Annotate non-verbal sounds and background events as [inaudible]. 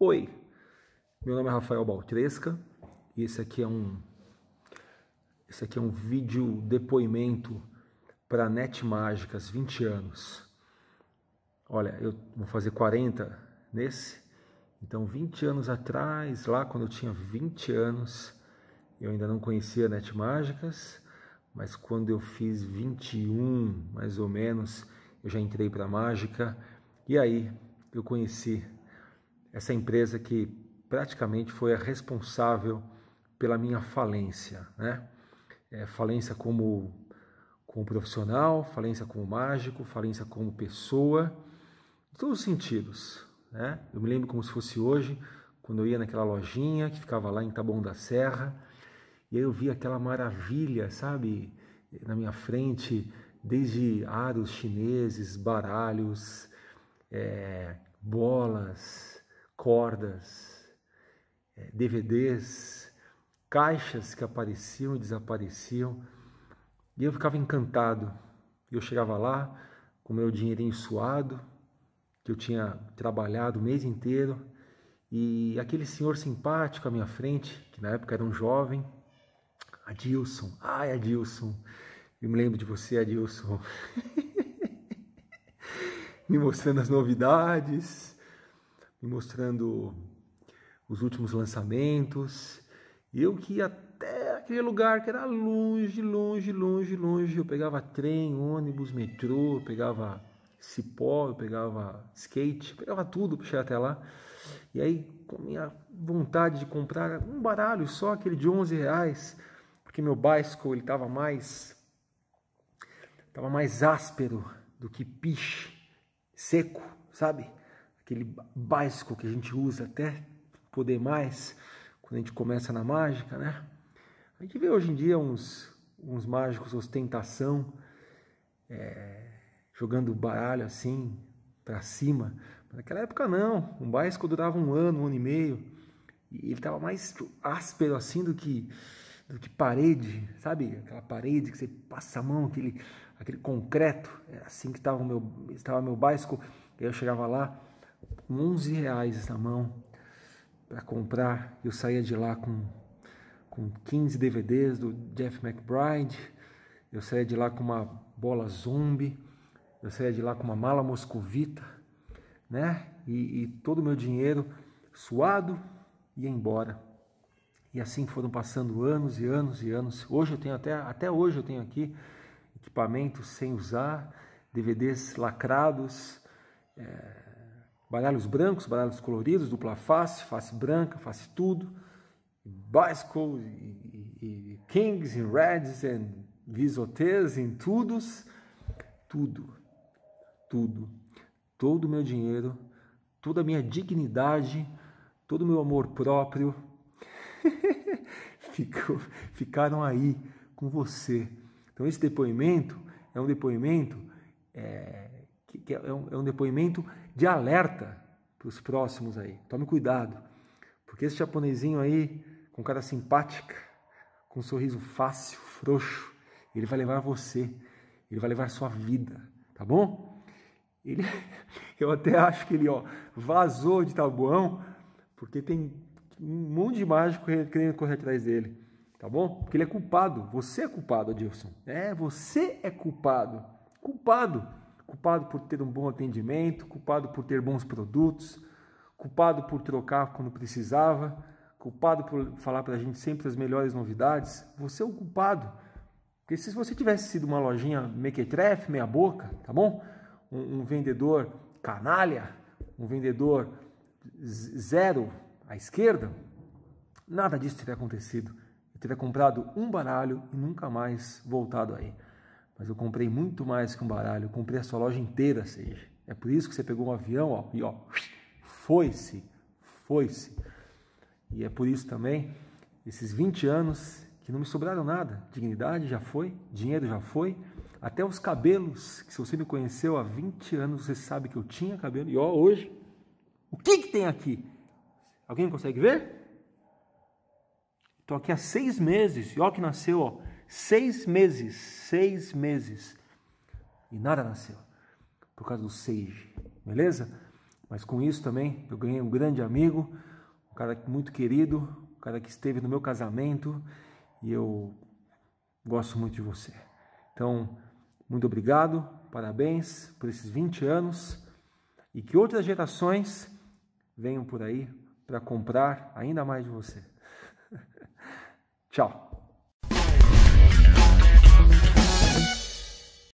Oi, meu nome é Rafael Baltresca e esse aqui é um esse aqui é um vídeo depoimento para Net Mágicas 20 anos. Olha, eu vou fazer 40 nesse. Então, 20 anos atrás, lá quando eu tinha 20 anos, eu ainda não conhecia Net Mágicas, mas quando eu fiz 21, mais ou menos, eu já entrei para mágica e aí eu conheci essa empresa que praticamente foi a responsável pela minha falência, né? É, falência como, como profissional, falência como mágico, falência como pessoa, em todos os sentidos, né? Eu me lembro como se fosse hoje, quando eu ia naquela lojinha que ficava lá em Taboão da Serra, e aí eu vi aquela maravilha, sabe, na minha frente, desde aros chineses, baralhos, é, bolas, cordas, eh, DVDs, caixas que apareciam e desapareciam. E eu ficava encantado. Eu chegava lá com meu dinheirinho suado, que eu tinha trabalhado o mês inteiro, e aquele senhor simpático à minha frente, que na época era um jovem, Adilson. Ai, Adilson. Eu me lembro de você, Adilson. [laughs] me mostrando as novidades me mostrando os últimos lançamentos. Eu que ia até aquele lugar que era longe, longe, longe, longe. Eu pegava trem, ônibus, metrô, pegava cipó, eu pegava skate, pegava tudo para chegar até lá. E aí, com a minha vontade de comprar um baralho só, aquele de 11 reais, porque meu bicycle ele estava mais tava mais áspero do que piche, seco, sabe? aquele básico que a gente usa até poder mais, quando a gente começa na mágica, né? A gente vê hoje em dia uns, uns mágicos ostentação, é, jogando baralho assim, para cima. naquela época não, um básico durava um ano, um ano e meio, e ele tava mais áspero assim do que do que parede, sabe? Aquela parede que você passa a mão, aquele, aquele concreto. Era é assim que estava o meu, estava meu básico. Eu chegava lá, com 11 reais na mão para comprar. Eu saía de lá com, com 15 DVDs do Jeff McBride, eu saía de lá com uma bola zombie, eu saía de lá com uma mala moscovita, né? E, e todo o meu dinheiro suado e embora. E assim foram passando anos e anos e anos. Hoje eu tenho até, até hoje eu tenho aqui equipamentos sem usar, DVDs lacrados, é, baralhos brancos, baralhos coloridos, dupla face, face branca, face tudo, bicycles, e, e, e kings reds e visotês em tudos, tudo, tudo, todo o meu dinheiro, toda a minha dignidade, todo o meu amor próprio, [laughs] ficou, ficaram aí com você. Então esse depoimento é um depoimento é, que é um, é um depoimento de alerta para os próximos aí. Tome cuidado, porque esse japonesinho aí, com cara simpática, com um sorriso fácil, frouxo, ele vai levar você, ele vai levar sua vida, tá bom? Ele, [laughs] eu até acho que ele ó, vazou de Tabuão, porque tem um monte de mágico querendo correr atrás dele, tá bom? Porque ele é culpado, você é culpado, Adilson. É, você é culpado, culpado culpado por ter um bom atendimento, culpado por ter bons produtos, culpado por trocar quando precisava, culpado por falar para a gente sempre as melhores novidades. Você é o culpado. Porque se você tivesse sido uma lojinha mequetrefe, meia boca, tá bom? Um, um vendedor canalha, um vendedor zero à esquerda, nada disso teria acontecido. Eu teria comprado um baralho e nunca mais voltado aí. Mas eu comprei muito mais que um baralho, eu comprei a sua loja inteira, seja. É por isso que você pegou um avião, ó, e ó, foi-se, foi-se. E é por isso também, esses 20 anos que não me sobraram nada. Dignidade já foi, dinheiro já foi, até os cabelos, que se você me conheceu há 20 anos, você sabe que eu tinha cabelo, e ó, hoje, o que que tem aqui? Alguém consegue ver? Estou aqui há seis meses, e ó que nasceu, ó, Seis meses, seis meses. E nada nasceu. Por causa do Sage, beleza? Mas com isso também eu ganhei um grande amigo, um cara muito querido, um cara que esteve no meu casamento e eu gosto muito de você. Então, muito obrigado, parabéns por esses 20 anos e que outras gerações venham por aí para comprar ainda mais de você. [laughs] Tchau.